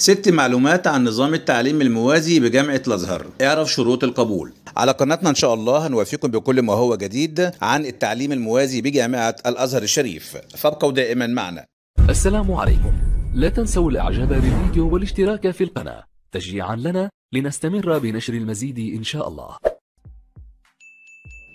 ست معلومات عن نظام التعليم الموازي بجامعة الأزهر اعرف شروط القبول على قناتنا إن شاء الله هنوافيكم بكل ما هو جديد عن التعليم الموازي بجامعة الأزهر الشريف فابقوا دائما معنا السلام عليكم لا تنسوا الإعجاب بالفيديو والاشتراك في القناة تشجيعا لنا لنستمر بنشر المزيد إن شاء الله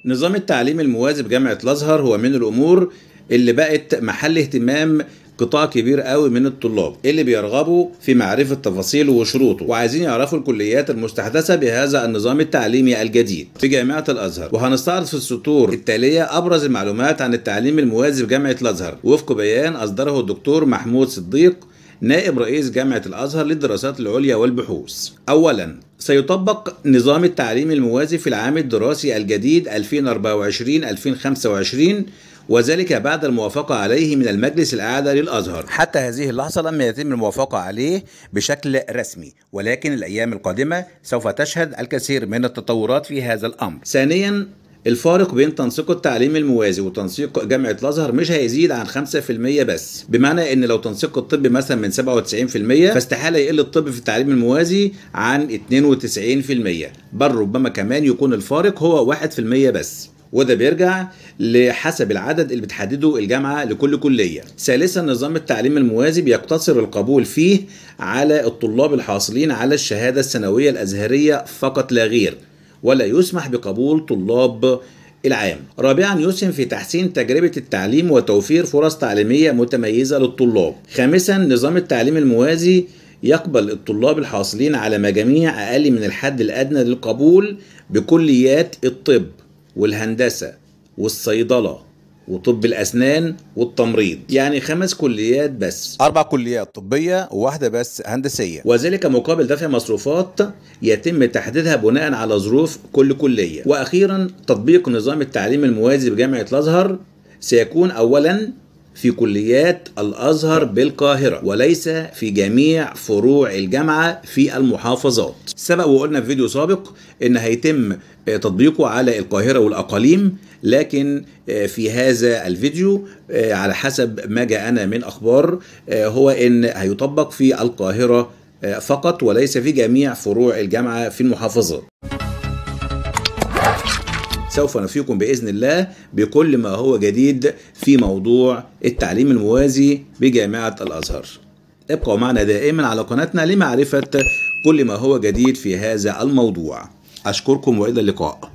نظام التعليم الموازي بجامعة الأزهر هو من الأمور اللي بقت محل اهتمام قطاع كبير قوي من الطلاب اللي بيرغبوا في معرفه تفاصيله وشروطه وعايزين يعرفوا الكليات المستحدثه بهذا النظام التعليمي الجديد في جامعه الازهر وهنستعرض في السطور التاليه ابرز المعلومات عن التعليم الموازي في جامعه الازهر وفق بيان اصدره الدكتور محمود صديق نائب رئيس جامعة الأزهر للدراسات العليا والبحوث أولا سيطبق نظام التعليم الموازي في العام الدراسي الجديد 2024-2025 وذلك بعد الموافقة عليه من المجلس الأعلى للأزهر حتى هذه اللحظة لم يتم الموافقة عليه بشكل رسمي ولكن الأيام القادمة سوف تشهد الكثير من التطورات في هذا الأمر ثانيا الفارق بين تنسيق التعليم الموازي وتنسيق جامعه الازهر مش هيزيد عن 5% بس بمعنى ان لو تنسيق الطب مثلا من 97% فاستحاله يقل الطب في التعليم الموازي عن 92% بل ربما كمان يكون الفارق هو 1% بس وده بيرجع لحسب العدد اللي بتحدده الجامعه لكل كليه. ثالثا نظام التعليم الموازي بيقتصر القبول فيه على الطلاب الحاصلين على الشهاده الثانويه الازهريه فقط لا غير، ولا يسمح بقبول طلاب العام رابعا يسهم في تحسين تجربة التعليم وتوفير فرص تعليمية متميزة للطلاب خامسا نظام التعليم الموازي يقبل الطلاب الحاصلين على مجاميع أقل من الحد الأدنى للقبول بكليات الطب والهندسة والصيدلة وطب الأسنان والتمريض يعني خمس كليات بس أربع كليات طبية وواحدة بس هندسية وذلك مقابل دفع مصروفات يتم تحديدها بناء على ظروف كل كلية وأخيرا تطبيق نظام التعليم الموازي بجامعة الأزهر سيكون أولا في كليات الازهر بالقاهره وليس في جميع فروع الجامعه في المحافظات سبق وقلنا في فيديو سابق ان هيتم آه، تطبيقه على القاهره والاقاليم لكن آه، في هذا الفيديو آه، على حسب ما جاءنا من اخبار هو ان هيطبق في القاهره فقط وليس في جميع فروع الجامعه في المحافظات سوف نسيكم باذن الله بكل ما هو جديد في موضوع التعليم الموازي بجامعه الازهر. ابقوا معنا دائما على قناتنا لمعرفه كل ما هو جديد في هذا الموضوع. اشكركم والى اللقاء.